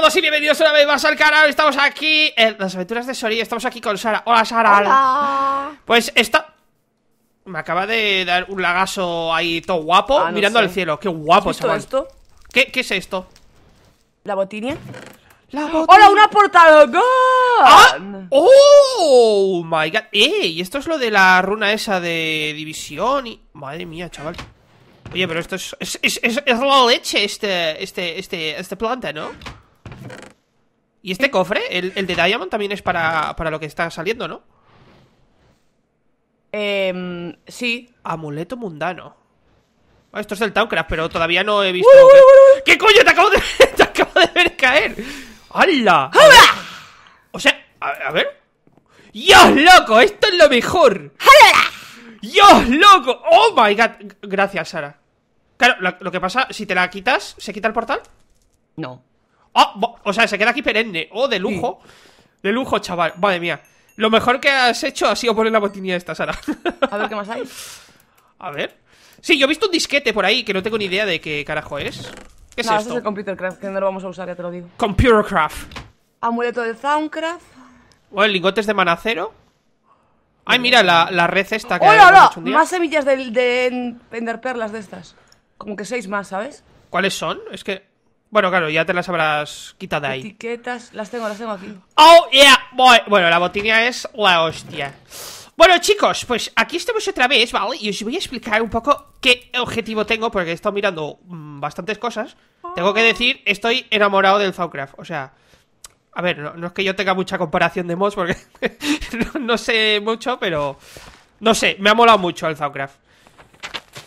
todos y bienvenidos una vez más al canal Estamos aquí en las aventuras de Sori Estamos aquí con Sara Hola Sara Hola. Pues esta... Me acaba de dar un lagazo ahí todo guapo ah, Mirando al cielo Qué guapo, esto? ¿Qué, es esto? ¿La botinia? ¡La ¡Hola, una portada! ¡Ah! ¡Oh, my God! ¡Ey! Esto es lo de la runa esa de división y... Madre mía, chaval Oye, pero esto es, es, es, es, la leche, este, este, este, planta, ¿no? ¿Y este cofre, el, de Diamond, también es para, lo que está saliendo, no? Eh, sí. Amuleto mundano. Ah, esto es el Towncraft, pero todavía no he visto... ¿Qué coño? Te acabo de, ver caer. ¡Hala! O sea, a, ver... ¡Dios, loco! ¡Esto es lo mejor! ¡Hala! ¡Dios, loco! ¡Oh, my God! Gracias, Sara. Claro, lo, que pasa, si te la quitas, ¿se quita el portal? No. Ah, o sea, se queda aquí perenne. ¡Oh, de lujo! De lujo, chaval. Madre mía. Lo mejor que has hecho ha sido poner la botinilla esta, Sara. A ver qué más hay. A ver. Sí, yo he visto un disquete por ahí que no tengo ni idea de qué carajo es. ¿Qué es no, esto? es el Computer Craft, que no lo vamos a usar, ya te lo digo. Computer Craft. Amuleto de Soundcraft. Bueno, lingotes de manacero. Ay, mira, la, la red esta que ¡Hola, hola! Más semillas de, de, de, perlas de estas. Como que seis más, ¿sabes? ¿Cuáles son? Es que. Bueno, claro, ya te las habrás quitado ahí. Etiquetas, las tengo, las tengo aquí. ¡Oh, yeah! Bueno, la botinia es la hostia. Bueno, chicos, pues aquí estamos otra vez, ¿vale? Y os voy a explicar un poco qué objetivo tengo, porque he estado mirando mm, bastantes cosas. Tengo que decir, estoy enamorado del Zaucraft. O sea, a ver, no, es que yo tenga mucha comparación de mods, porque no, sé mucho, pero... No sé, me ha molado mucho el Zaucraft.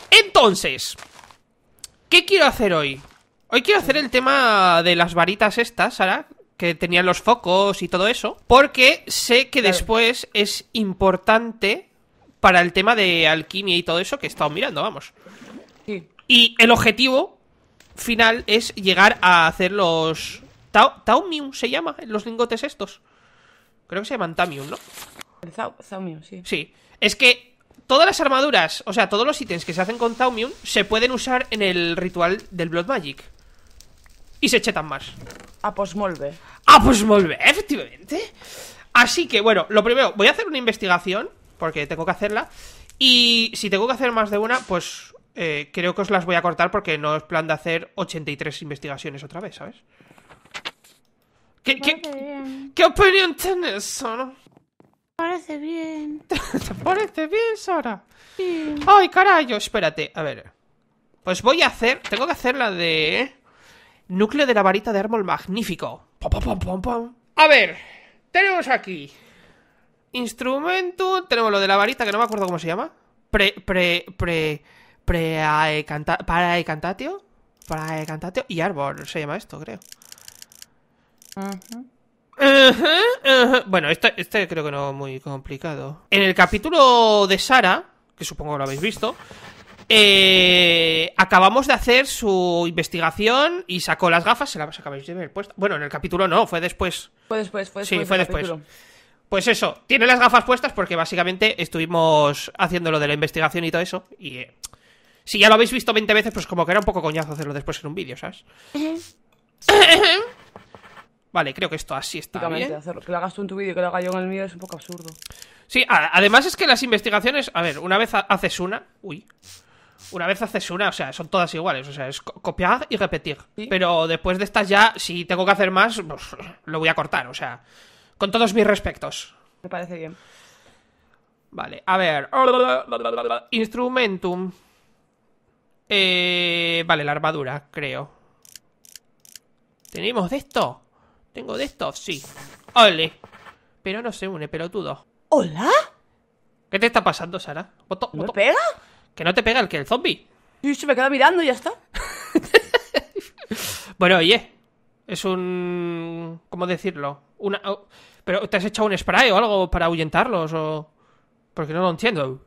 Entonces, ¿qué quiero hacer hoy? Hoy quiero hacer el tema de las varitas estas, Sara, que tenían los focos y todo eso, porque sé que después es importante para el tema de alquimia y todo eso que he estado mirando, vamos. Y el objetivo final es llegar a hacer los... Taumium se llama, los lingotes estos. Creo que se llaman Taumium, ¿no? Taumium, sí. Sí. Es que todas las armaduras, o sea, todos los ítems que se hacen con Taumium se pueden usar en el ritual del Blood Magic y se chetan más. Ah, pues a posmolve. A ah, posmolve, pues efectivamente. Así que, bueno, lo primero, voy a hacer una investigación, porque tengo que hacerla. Y si tengo que hacer más de una, pues eh, creo que os las voy a cortar porque no es plan de hacer 83 investigaciones otra vez, ¿sabes? ¿Qué, qué, opinión tienes, Sora? Parece bien. ¿Te parece bien, Sora? Ay, carajo, espérate, a ver. Pues voy a hacer, tengo que hacer la de... Núcleo de la varita de árbol magnífico. A ver, tenemos aquí. Instrumento. Tenemos lo de la varita, que no me acuerdo cómo se llama. Pre. pre. pre. pre. para el cantatio. Para el cantatio. Y árbol se llama esto, creo. Bueno, este, este creo que no es muy complicado. En el capítulo de Sara, que supongo lo habéis visto, eh, acabamos de hacer su investigación y sacó las gafas, se las acabáis de ver puestas. Bueno, en el capítulo no, fue después. Fue después, fue después. Sí, fue después. Pues eso, tiene las gafas puestas porque básicamente estuvimos haciendo lo de la investigación y todo eso. Y eh, si ya lo habéis visto 20 veces, pues como que era un poco coñazo hacerlo después en un vídeo, ¿sabes? Vale, creo que esto así está bien. Que lo hagas tú en tu vídeo y que lo haga yo en el mío es un poco absurdo. Sí, además es que las investigaciones... A ver, una vez haces una... Uy una vez haces una, o sea, son todas iguales, o sea, es copiar y repetir. Pero después de estas ya, si tengo que hacer más, pues, lo voy a cortar, o sea, con todos mis respetos. Me parece bien. Vale, a ver. Instrumentum. Eh, vale, la armadura, creo. ¿Tenemos de esto? ¿Tengo de esto? Sí. Ole. Pero no se une, pelotudo. ¿Hola? ¿Qué te está pasando, Sara? ¿Boto, pega? Que no te pega el que el zombie. Y se me queda mirando y ya está. bueno, oye. Es un. ¿Cómo decirlo? Una. Oh, pero te has echado un spray o algo para ahuyentarlos o. Porque no lo entiendo.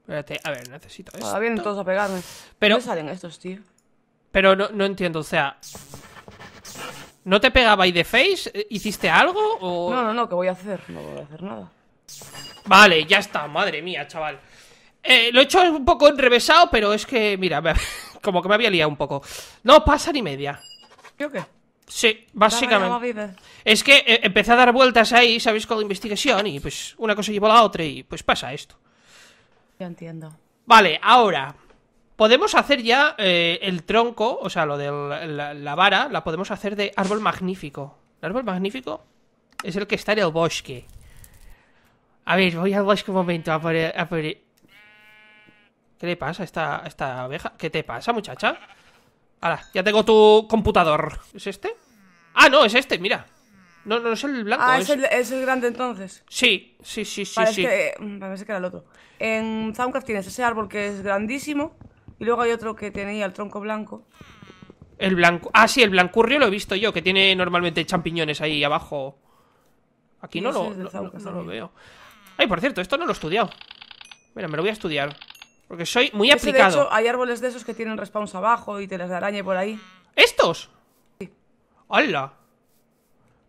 Espérate, a ver, necesito eso. Ahora vienen todos a pegarme. Pero... salen estos, tío? Pero no, no entiendo, o sea... ¿No te pegaba y de face? ¿Hiciste algo o...? No, no, no, ¿qué voy a hacer? No voy a hacer nada. Vale, ya está, madre mía, chaval eh, Lo he hecho un poco enrevesado, pero es que, mira, como que me había liado un poco No pasa ni media ¿Yo qué? Sí, básicamente Es que eh, empecé a dar vueltas ahí, ¿sabéis? Con la investigación y pues una cosa llevó a la otra y pues pasa esto Yo entiendo Vale, ahora Podemos hacer ya eh, el tronco, o sea, lo de la, la vara, la podemos hacer de árbol magnífico El árbol magnífico es el que está en el bosque a ver, voy a ver un momento ¿Qué le pasa a esta, esta abeja? ¿Qué te pasa, muchacha? Ahora, ya tengo tu computador. ¿Es este? Ah, no, es este, mira. No, no es el blanco. Ah, es, El, es el, grande entonces. Sí, sí, sí, sí. Parece sí. que, mm, parece que era el otro. En Soundcraft tienes ese árbol que es grandísimo. Y luego hay otro que tenía el tronco blanco. El blanco. Ah, sí, el blancurrio lo he visto yo, que tiene normalmente champiñones ahí abajo. Aquí no, lo, no lo, veo. Ay, por cierto, esto no lo he estudiado Mira, me lo voy a estudiar Porque soy muy aplicado de hecho, hay árboles de esos que tienen respawns abajo Y te de araña por ahí ¿Estos? Sí ¡Hala!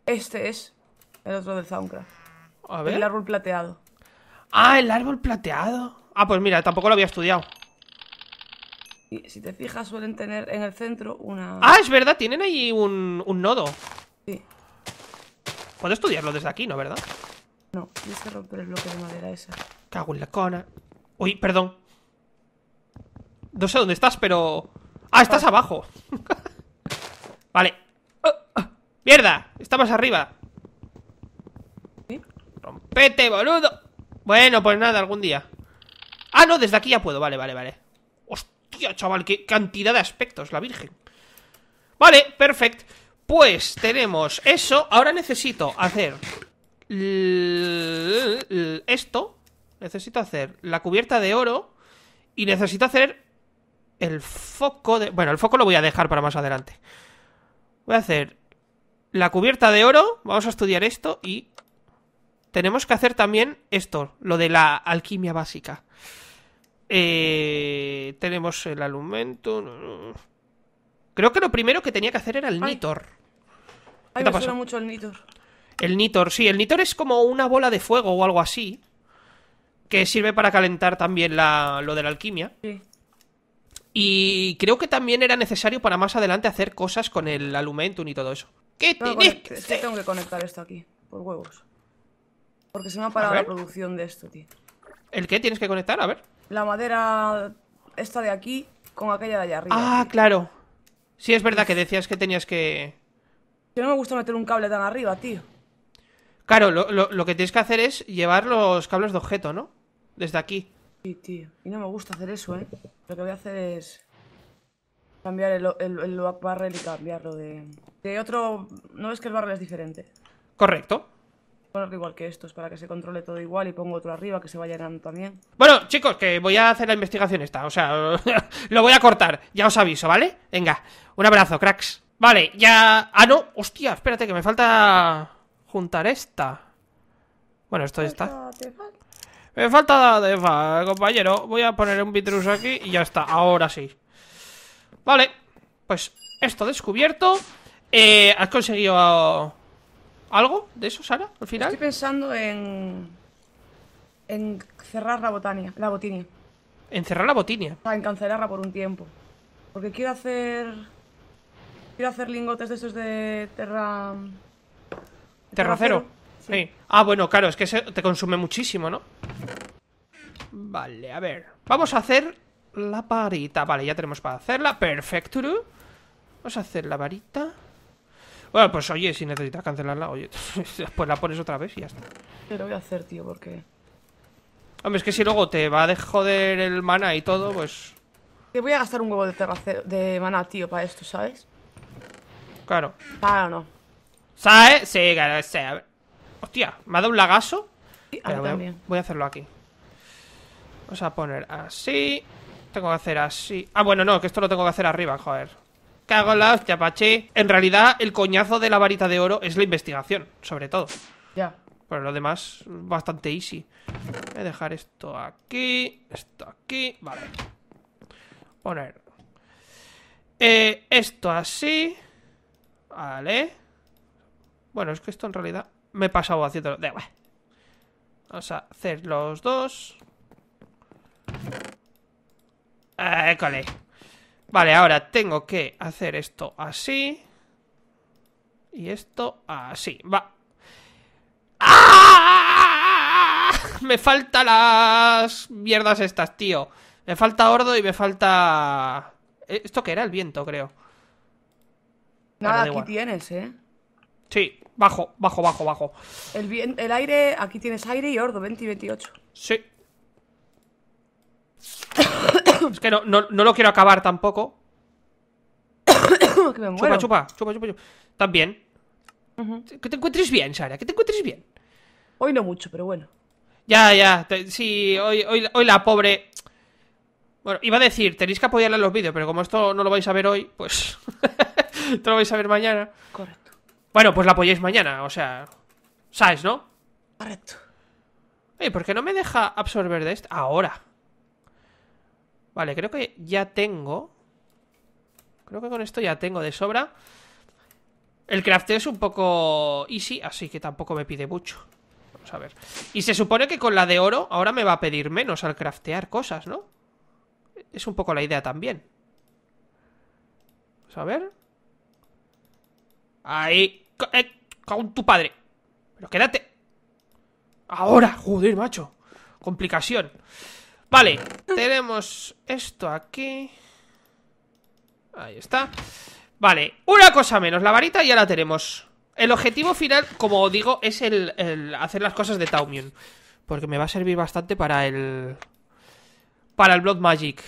Este es el otro del Soundcraft A ver El árbol plateado Ah, el árbol plateado Ah, pues mira, tampoco lo había estudiado Y si te fijas suelen tener en el centro una... Ah, es verdad, tienen ahí un, un nodo Sí Puedo estudiarlo desde aquí, ¿no? ¿Verdad? No, tienes que romper el bloque de madera esa. Cago en la cona. Uy, perdón. No sé dónde estás, pero... ¡Ah, estás abajo! vale. Ah, ah. ¡Mierda! Está más arriba. ¿Sí? ¡Rompete, boludo! Bueno, pues nada, algún día. Ah, no, desde aquí ya puedo. Vale, vale, vale. Hostia, chaval, qué cantidad de aspectos, la virgen. Vale, perfecto. Pues tenemos eso. Ahora necesito hacer esto. Necesito hacer la cubierta de oro. Y necesito hacer el foco de... Bueno, el foco lo voy a dejar para más adelante. Voy a hacer la cubierta de oro. Vamos a estudiar esto y... Tenemos que hacer también esto, lo de la alquimia básica. Eh, tenemos el alumento. Creo que lo primero que tenía que hacer era el Nitor. Ay, me suena mucho el Nitor. El Nitor, sí, el Nitor es como una bola de fuego o algo así. Que sirve para calentar también la, lo de la alquimia. Y creo que también era necesario para más adelante hacer cosas con el Alumentum y todo eso. ¿Qué tienes? que tengo que conectar esto aquí, por huevos. Porque se me ha parado la producción de esto, tío. ¿El qué tienes que conectar? A ver. La madera esta de aquí con aquella de allá arriba. Ah, claro. Sí, es verdad que decías que tenías que... Yo no me gusta meter un cable tan arriba, tío. Claro, lo, que tienes que hacer es llevar los cables de objeto, ¿no? Desde aquí. Sí, tío. Y no me gusta hacer eso, ¿eh? Lo que voy a hacer es cambiar el, el, barrel y cambiarlo de... De otro... ¿No ves que el barrel es diferente? Correcto. Ponerlo igual que estos, para que se controle todo igual y pongo otro arriba, que se vaya llenando también. Bueno, chicos, que voy a hacer la investigación esta, o sea, lo voy a cortar, ya os aviso, ¿vale? Venga, un abrazo, cracks. Vale, ya... Ah, no, hostia, espérate, que me falta juntar esta. Bueno, esto ya está. Me falta de compañero. Voy a poner un Vitrus aquí y ya está. Ahora sí. Vale. Pues esto descubierto. Eh, ¿Has conseguido algo de eso, Sara? Al final. Estoy pensando en. En cerrar la botania. La botinia. En cerrar la botinia. en cancelarla por un tiempo. Porque quiero hacer. Quiero hacer lingotes de esos de terra. Terracero. Sí. Ah, bueno, claro, es que te consume muchísimo, ¿no? Vale, a ver. Vamos a hacer la varita. Vale, ya tenemos para hacerla. Perfecto. Vamos a hacer la varita. Bueno, pues oye, si necesitas cancelarla, oye, pues la pones otra vez y ya está. Te voy a hacer, tío, porque... Hombre, es que si luego te va a joder el mana y todo, pues... Te voy a gastar un huevo de, de mana, tío, para esto, ¿sabes? Claro. Para no. ¿Sabes? Sí, claro, sí. A Hostia, me ha dado un lagazo. voy, a, hacerlo aquí. Vamos a poner así. Tengo que hacer así. Ah, bueno, no, que esto lo tengo que hacer arriba, joder. Cago en la hostia, Pachi. En realidad, el coñazo de la varita de oro es la investigación, sobre todo. Ya. Pero lo demás, bastante easy. Voy a dejar esto aquí. Esto aquí. Vale. Poner. Eh, esto así. Vale. Bueno, es que esto en realidad me he pasado haciendo... De, Vamos a hacer los dos. École. Vale, ahora tengo que hacer esto así. Y esto así. Va. ¡Ah! Me faltan las mierdas estas, tío. Me falta Ordo y me falta... Eh, ¿Esto que era? El viento, creo. Nada, aquí tienes, ¿eh? Sí. Bajo, bajo, bajo, bajo. El, el aire, aquí tienes aire y ordo, 20 y 28. Sí. es que no, no, lo quiero acabar tampoco. Chupa, chupa, chupa, chupa, También. Que te encuentres bien, Sara, que te encuentres bien. Hoy no mucho, pero bueno. Ya, ya, sí, hoy, hoy, hoy la pobre... Bueno, iba a decir, tenéis que apoyarle en los vídeos, pero como esto no lo vais a ver hoy, pues... lo vais a ver mañana. Correcto. Bueno, pues la apoyáis mañana, o sea... ¿Sabes, no? Correcto. Oye, ¿por qué no me deja absorber de esto? Ahora. Vale, creo que ya tengo... Creo que con esto ya tengo de sobra. El crafteo es un poco easy, así que tampoco me pide mucho. Vamos a ver. Y se supone que con la de oro ahora me va a pedir menos al craftear cosas, ¿no? Es un poco la idea también. Vamos a ver. Ahí. Eh, con tu padre. Pero quédate. Ahora, joder, macho. Complicación. Vale, tenemos esto aquí. Ahí está. Vale, una cosa menos, la varita ya la tenemos. El objetivo final, como digo, es el, hacer las cosas de Taumion. Porque me va a servir bastante para el... Para el Blood Magic.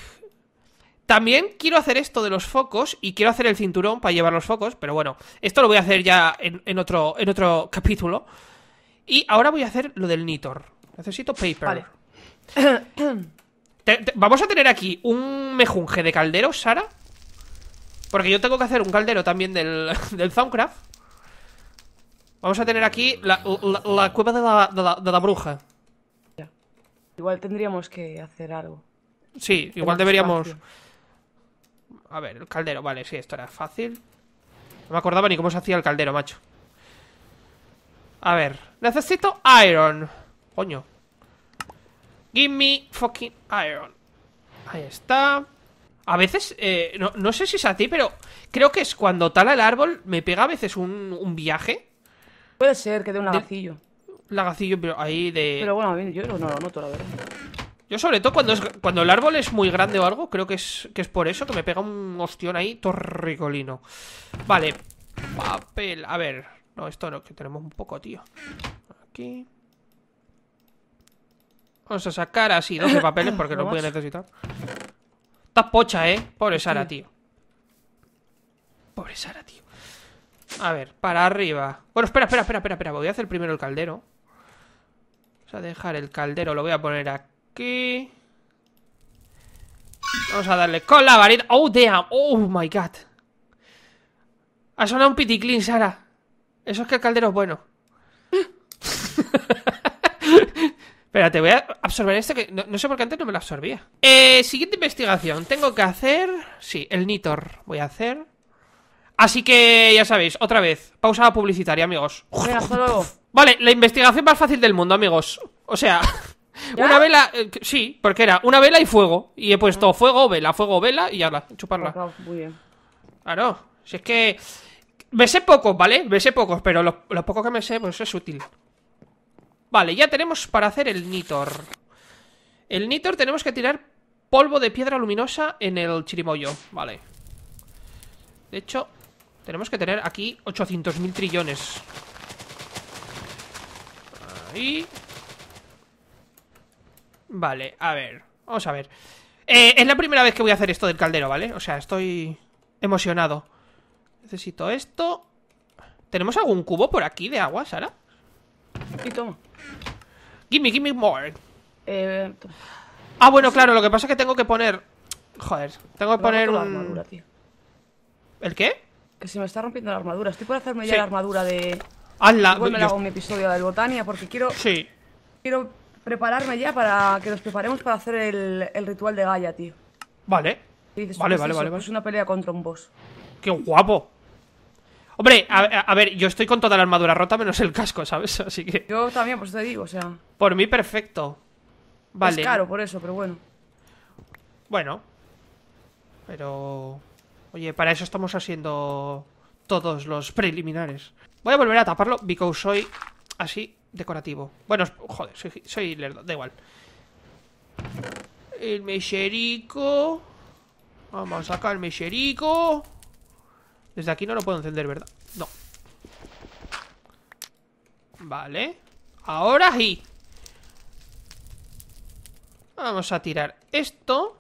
También quiero hacer esto de los focos y quiero hacer el cinturón para llevar los focos, pero bueno, esto lo voy a hacer ya en, otro, en otro capítulo. Y ahora voy a hacer lo del Nitor. Necesito paper. Vale. vamos a tener aquí un mejunje de calderos, Sara. Porque yo tengo que hacer un caldero también del, del Soundcraft. Vamos a tener aquí la, cueva de la, bruja. Igual tendríamos que hacer algo. Sí, igual deberíamos. A ver, el caldero, vale, sí, esto era fácil No me acordaba ni cómo se hacía el caldero, macho A ver, necesito iron Coño Give me fucking iron Ahí está a veces, no, sé si es así, pero creo que es cuando tala el árbol, me pega a veces un, un viaje. Puede ser que dé un lagacillo. lagacillo, pero ahí de. Pero bueno, yo no lo noto, la verdad. Yo sobre todo cuando, cuando el árbol es muy grande o algo, creo que es, por eso que me pega un ostión ahí torricolino. Vale, papel, a ver. No, esto no, que tenemos un poco, tío. Aquí. Vamos a sacar así 12 papeles porque los voy a necesitar. Está pocha, ¿eh? Pobre Sara, tío. Pobre Sara, tío. A ver, para arriba. Bueno, espera, espera, espera, espera, espera. Voy a hacer primero el caldero. Vamos a dejar el caldero, lo voy a poner aquí Vamos a darle con la varita. Oh, damn. Oh, my God. Ha sonado un piticlin, Sara. Eso es que el caldero es bueno. Espérate, voy a absorber este que no, sé por qué antes no me lo absorbía. Eh, siguiente investigación. Tengo que hacer... Sí, el Nitor voy a hacer. Así que ya sabéis, otra vez. Pausa publicitaria, amigos. Vale, la investigación más fácil del mundo, amigos. O sea... Una vela, eh, sí, porque era una vela y fuego. Y he puesto fuego, vela, fuego, vela y la chuparla. Pues, ah, muy Ah, Si es que. Me sé poco, ¿vale? Me sé pocos, pero Lo poco que me sé, pues es útil. Vale, ya tenemos para hacer el Nitor. El Nitor tenemos que tirar polvo de piedra luminosa en el chirimoyo. Vale. De hecho, tenemos que tener aquí 800.000 trillones. Ahí. Vale, a ver. Vamos a ver. Eh, es la primera vez que voy a hacer esto del caldero, ¿vale? O sea, estoy emocionado. Necesito esto. ¿Tenemos algún cubo por aquí de agua, Sara? Y toma. Give me, more. Eh, Ah, bueno, claro, lo que pasa es que tengo que poner... Joder, tengo que poner ¿El qué? Que se me está rompiendo la armadura. Estoy por hacerme ya la armadura de... Hazla. Igual me la hago mi episodio de Botania porque quiero... Sí. Quiero prepararme ya para que nos preparemos para hacer el, ritual de Gaia, tío. Vale. vale, pues vale, vale, Es pues una pelea contra un boss. ¡Qué guapo! Hombre, a, ver, yo estoy con toda la armadura rota menos el casco, ¿sabes? Así que... Yo también, por eso te digo, o sea... Por mí, perfecto. Vale. Es caro por eso, pero bueno. Bueno. Pero... Oye, para eso estamos haciendo todos los preliminares. Voy a volver a taparlo, because soy así decorativo. Bueno, joder, soy, lerdo, da igual. El mecherico. Vamos a sacar el mecherico. Desde aquí no lo puedo encender, ¿verdad? No. Vale. Ahora sí. Vamos a tirar esto.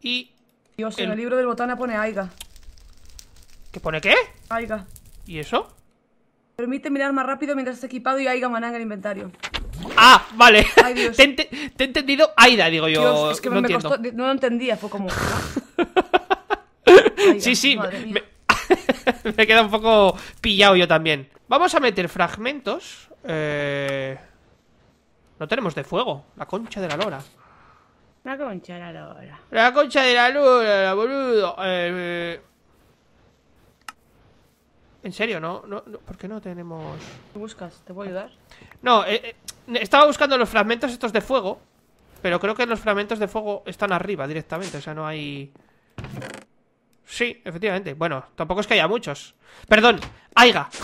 Y... Dios, en el libro del botana pone Aiga. ¿Qué pone qué? Aiga. ¿Y eso? Permite mirar más rápido mientras esté equipado y hay maná en el inventario. Ah, vale. Ay, Te, he entendido Aida, digo yo. es que no, me Costó, no lo entendía, fue como. sí, sí. Me, me queda un poco pillado yo también. Vamos a meter fragmentos. Eh... No tenemos de fuego. La concha de la lora. La concha de la lora. La concha de la lora, boludo. Eh... En serio, no, no, ¿Por qué no tenemos...? ¿Qué buscas? ¿Te voy a ayudar? No, eh, eh, estaba buscando los fragmentos estos de fuego Pero creo que los fragmentos de fuego están arriba directamente O sea, no hay... Sí, efectivamente Bueno, tampoco es que haya muchos Perdón, ¡Aiga!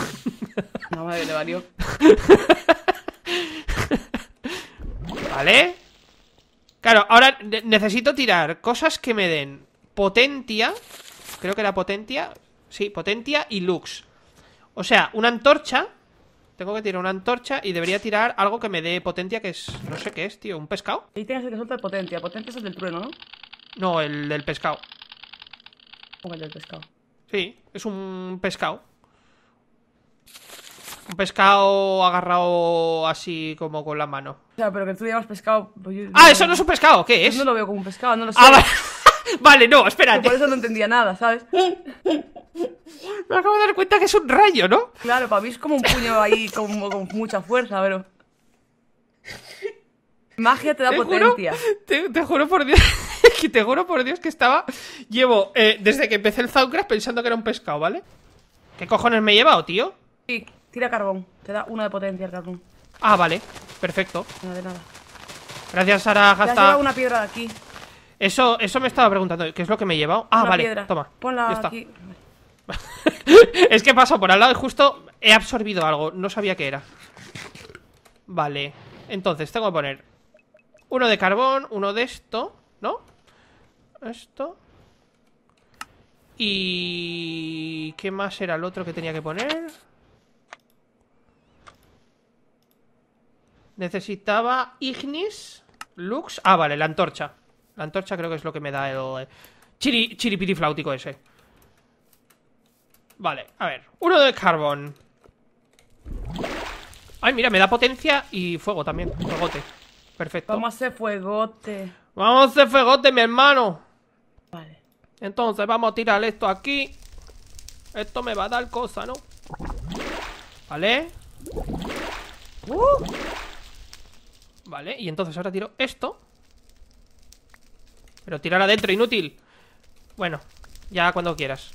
No, vale, le valió Vale Claro, ahora necesito tirar cosas que me den potencia Creo que era potencia Sí, potencia y lux o sea, una antorcha Tengo que tirar una antorcha y debería tirar algo que me dé potencia Que es, no sé qué es, tío, ¿un pescado? Ahí tienes el que suelta potencia, potencia es el del trueno, ¿no? No, el del pescado O el del pescado? Sí, es un pescado un pescado agarrado así como con la mano. O sea, pero que tú digas pescado. Pues ah, eso no es un pescado, ¿qué es? no lo veo como un pescado, no lo ah, sé. Vale, no, espérate. por eso no entendía nada, ¿sabes? Me acabo de dar cuenta que es un rayo, ¿no? Claro, para mí es como un puño ahí con, con mucha fuerza, pero. Magia te da potencia. te, juro por Dios. Que te juro por Dios que estaba. Llevo, eh, desde que empecé el Zaucras pensando que era un pescado, ¿vale? ¿Qué cojones me he llevado, tío? Sí, tira carbón. Te da una de potencia el carbón. Ah, vale. Perfecto. No, de nada. Gracias, Sara. Hasta. una piedra de aquí. Eso, me estaba preguntando, ¿qué es lo que me he llevado? Ah, vale, toma. es que paso por al lado y justo he absorbido algo, no sabía qué era. Vale, entonces tengo que poner uno de carbón, uno de esto, ¿no? Esto. Y... ¿Qué más era el otro que tenía que poner? Necesitaba Ignis, Lux... Ah, vale, la antorcha. La antorcha creo que es lo que me da el... Eh, chiri, flautico ese. Vale, a ver. Uno de carbón. Ay, mira, me da potencia y fuego también. Fuegote. Perfecto. Vamos a hacer fuegote. Vamos a hacer fuegote, mi hermano. Vale. Entonces, vamos a tirar esto aquí. Esto me va a dar cosa, ¿no? Vale. Uh. Vale, y entonces ahora tiro esto. Pero tirar adentro, inútil Bueno, ya cuando quieras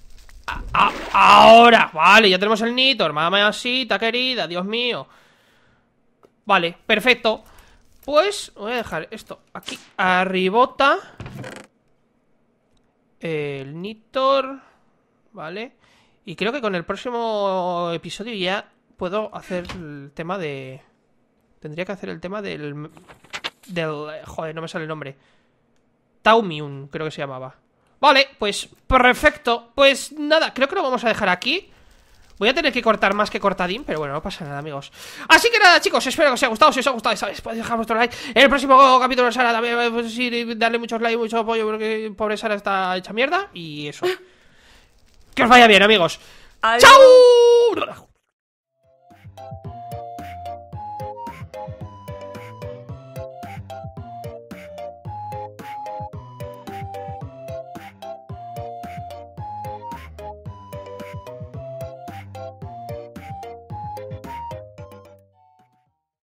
Ahora, vale, ya tenemos el Nitor así Mamacita querida, Dios mío Vale, perfecto Pues voy a dejar esto aquí Arribota El Nitor Vale Y creo que con el próximo episodio ya Puedo hacer el tema de... Tendría que hacer el tema del... Del... Joder, no me sale el nombre Taumium, creo que se llamaba. Vale, pues perfecto. Pues nada, creo que lo vamos a dejar aquí. Voy a tener que cortar más que cortadín, pero bueno, no pasa nada, amigos. Así que nada, chicos, espero que os haya gustado. Si os ha gustado, sabéis, podéis dejar vuestro like. En el próximo capítulo Sara también eh, pues, darle muchos likes, mucho apoyo, porque pobre Sara está hecha mierda. Y eso. que os vaya bien, amigos. ¡Chao!